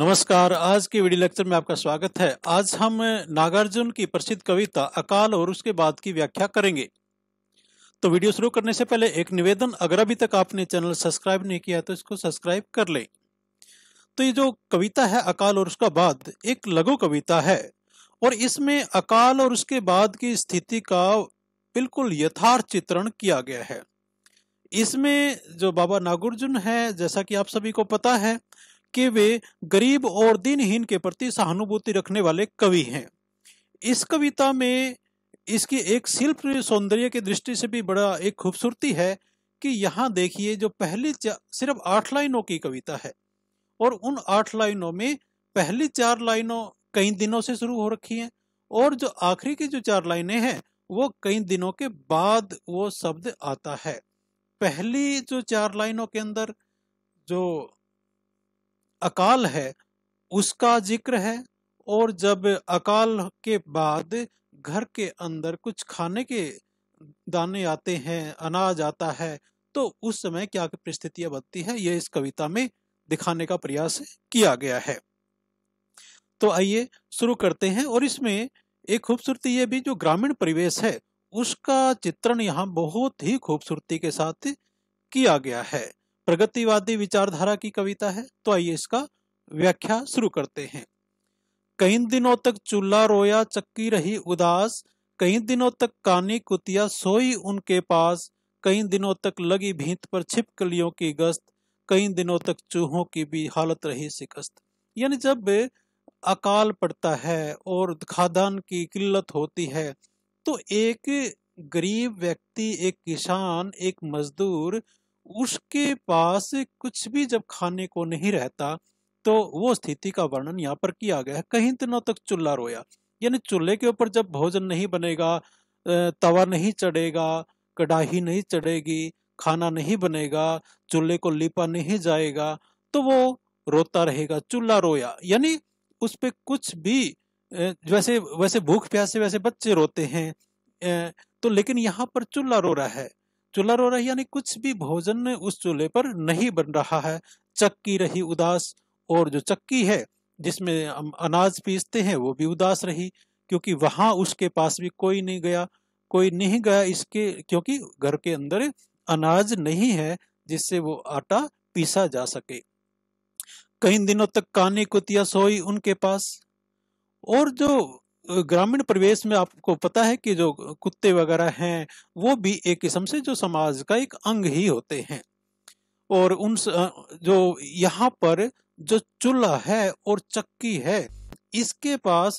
नमस्कार आज के वीडियो लेक्चर में आपका स्वागत है आज हम नागार्जुन की प्रसिद्ध कविता अकाल और उसके बाद की व्याख्या करेंगे तो वीडियो शुरू करने से पहले एक निवेदन अगर अभी तक आपने चैनल सब्सक्राइब नहीं किया तो इसको सब्सक्राइब कर लें तो ये जो कविता है अकाल और उसका बाद एक लघु कविता है और इसमें अकाल और उसके बाद की स्थिति का बिल्कुल यथार्थ चित्रण किया गया है इसमें जो बाबा नागार्जुन है जैसा कि आप सभी को पता है कि वे गरीब और दिनहीन के प्रति सहानुभूति रखने वाले कवि हैं इस कविता में इसकी एक शिल्प सौंदर्य की दृष्टि से भी बड़ा एक खूबसूरती है कि यहाँ देखिए जो पहली सिर्फ आठ लाइनों की कविता है और उन आठ लाइनों में पहली चार लाइनों कई दिनों से शुरू हो रखी हैं और जो आखिरी की जो चार लाइनें हैं वो कई दिनों के बाद वो शब्द आता है पहली जो चार लाइनों के अंदर जो अकाल है उसका जिक्र है और जब अकाल के बाद घर के अंदर कुछ खाने के दाने आते हैं अनाज आता है तो उस समय क्या परिस्थितियां बनती है यह इस कविता में दिखाने का प्रयास किया गया है तो आइए शुरू करते हैं और इसमें एक खूबसूरती ये भी जो ग्रामीण परिवेश है उसका चित्रण यहाँ बहुत ही खूबसूरती के साथ किया गया है प्रगतिवादी विचारधारा की कविता है तो आइए इसका व्याख्या शुरू करते हैं कई दिनों तक चूल्हा रोया चक्की रही उदास कई दिनों तक कानी कुतिया सोई उनके पास कई दिनों तक लगी भीत पर छिपकलियों की गश्त कई दिनों तक चूहों की भी हालत रही शिकस्त यानी जब अकाल पड़ता है और खादान की किल्लत होती है तो एक गरीब व्यक्ति एक किसान एक मजदूर उसके पास कुछ भी जब खाने को नहीं रहता तो वो स्थिति का वर्णन यहाँ पर किया गया है कहीं दिनों तो तक तो चूल्हा रोया यानी चूल्हे के ऊपर जब भोजन नहीं बनेगा तवा नहीं चढ़ेगा कढ़ाही नहीं चढ़ेगी खाना नहीं बनेगा चूल्हे को लिपा नहीं जाएगा तो वो रोता रहेगा चूल्हा रोया यानी उस पर कुछ भी वैसे वैसे भूख प्यास से वैसे बच्चे रोते हैं तो लेकिन यहाँ पर चूल्हा रो रहा है चूल्हा रो रहा है यानी कुछ भी भोजन उस चूल्हे पर नहीं बन रहा है चक्की रही उदास और जो चक्की है जिसमें अनाज पीसते हैं वो भी उदास रही क्योंकि वहां उसके पास भी कोई नहीं गया कोई नहीं गया इसके क्योंकि घर के अंदर अनाज नहीं है जिससे वो आटा पीसा जा सके कई दिनों तक कानी कुतिया सोई उनके पास और जो ग्रामीण परिवेश में आपको पता है कि जो कुत्ते वगैरह हैं वो भी एक किस्म से जो समाज का एक अंग ही होते हैं और उन जो यहाँ पर जो चूल्हा है और चक्की है इसके पास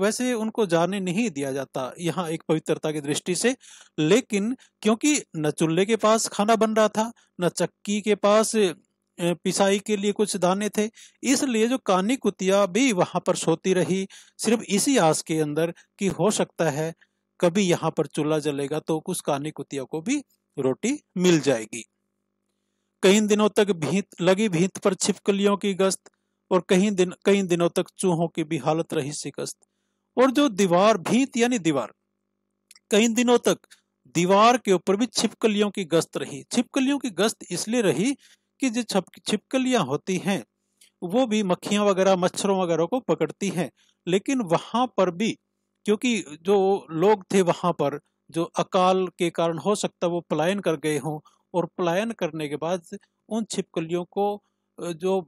वैसे उनको जाने नहीं दिया जाता यहाँ एक पवित्रता की दृष्टि से लेकिन क्योंकि न चूल्हे के पास खाना बन रहा था न चक्की के पास पिसाई के लिए कुछ दाने थे इसलिए जो कानी कुतिया भी वहां पर सोती रही सिर्फ इसी आस के अंदर कि हो सकता है कभी यहाँ पर चूल्हा जलेगा तो उस कानी कुतिया को भी रोटी मिल जाएगी कई दिनों तक भीत लगी भीत पर छिपकलियों की गश्त और कई दिन कई दिनों तक चूहों की भी हालत रही शिकस्त और जो दीवार भीत यानी दीवार कई दिनों तक दीवार के ऊपर भी छिपकलियों की गश्त रही छिपकलियों की गश्त इसलिए रही की जो छप होती हैं वो भी मक्खियां वगैरह मच्छरों वगैरह को पकड़ती हैं लेकिन वहाँ पर भी क्योंकि जो लोग थे वहाँ पर जो अकाल के कारण हो सकता वो पलायन कर गए हों और पलायन करने के बाद उन छिपकलियों को जो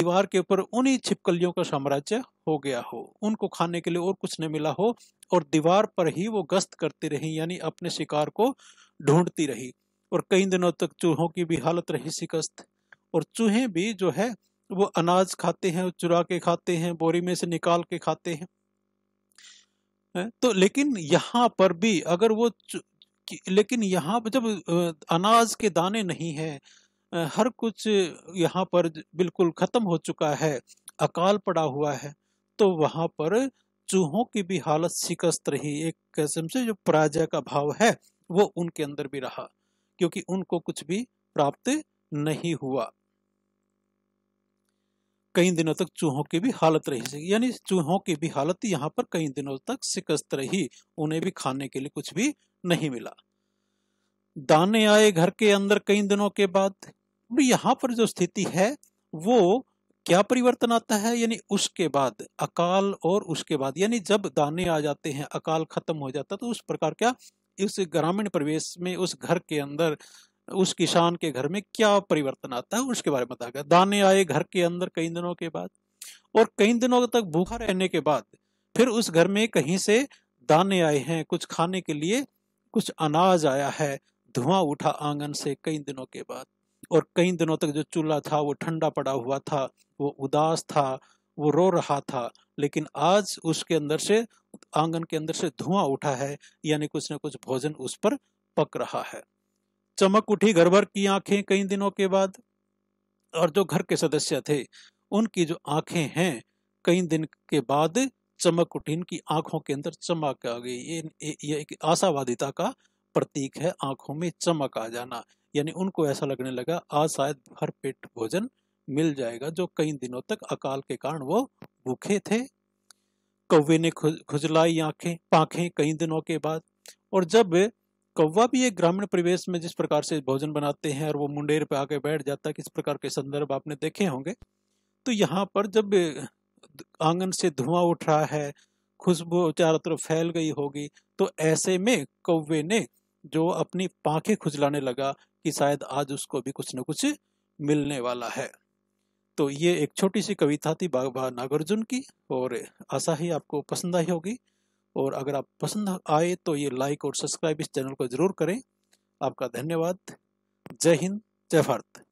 दीवार के ऊपर उन्हीं छिपकलियों का साम्राज्य हो गया हो उनको खाने के लिए और कुछ नहीं मिला हो और दीवार पर ही वो गश्त करती रही यानी अपने शिकार को ढूंढती रही और कई दिनों तक चूहों की भी हालत रही शिकस्त और चूहे भी जो है वो अनाज खाते हैं चुरा के खाते हैं बोरी में से निकाल के खाते हैं तो लेकिन यहाँ पर भी अगर वो लेकिन यहाँ जब अनाज के दाने नहीं है हर कुछ यहाँ पर बिल्कुल ख़त्म हो चुका है अकाल पड़ा हुआ है तो वहां पर चूहों की भी हालत शिकस्त रही एक किस्म से जो पराजय का भाव है वो उनके अंदर भी रहा क्योंकि उनको कुछ भी प्राप्त नहीं हुआ कई दिनों तक चूहों की भी हालत रही यानी चूहों की भी हालत यहाँ पर कई दिनों तक शिकस्त रही उन्हें भी खाने के लिए कुछ भी नहीं मिला दाने आए घर के अंदर कई दिनों के बाद यहाँ पर जो स्थिति है वो क्या परिवर्तन आता है यानी उसके बाद अकाल और उसके बाद यानी जब दाने आ जाते हैं अकाल खत्म हो जाता तो उस प्रकार क्या इस ग्रामीण प्रवेश में उस घर के अंदर उस किसान के घर में क्या परिवर्तन आता है उसके बारे में बताया गया दाने आए घर के अंदर कई दिनों के बाद और कई दिनों तक भूखा रहने के बाद फिर उस घर में कहीं से दाने आए हैं कुछ खाने के लिए कुछ अनाज आया है धुआं उठा आंगन से कई दिनों के बाद और कई दिनों तक जो चूल्हा था वो ठंडा पड़ा हुआ था वो उदास था वो रो रहा था लेकिन आज उसके अंदर से आंगन के अंदर से धुआं उठा है यानी कुछ ना कुछ भोजन उस पर पक रहा है चमक उठी घर भर की आंखें कई दिनों के बाद और जो घर के सदस्य थे उनकी जो आंखें हैं कई दिन के बाद चमक उठी इनकी आंखों के अंदर चमक आ गई ये ये एक आशावादिता का प्रतीक है आंखों में चमक आ जाना यानी उनको ऐसा लगने लगा आज शायद भर पेट भोजन मिल जाएगा जो कई दिनों तक अकाल के कारण वो भूखे थे कौवे ने खुजलाई आंखें पाखें कई दिनों के बाद और जब कौवा भी एक ग्रामीण परिवेश में जिस प्रकार से भोजन बनाते हैं और वो मुंडेर पे आके बैठ जाता है किस प्रकार के संदर्भ आपने देखे होंगे तो यहाँ पर जब आंगन से धुआं उठ रहा है खुशबू चारों तरफ फैल गई होगी तो ऐसे में कौवे ने जो अपनी पांखें खुजलाने लगा कि शायद आज उसको भी कुछ न कुछ मिलने वाला है तो ये एक छोटी सी कविता थी बाबा नागार्जुन की और आशा ही आपको पसंद आई होगी और अगर आप पसंद आए तो ये लाइक और सब्सक्राइब इस चैनल को ज़रूर करें आपका धन्यवाद जय हिंद जय भारत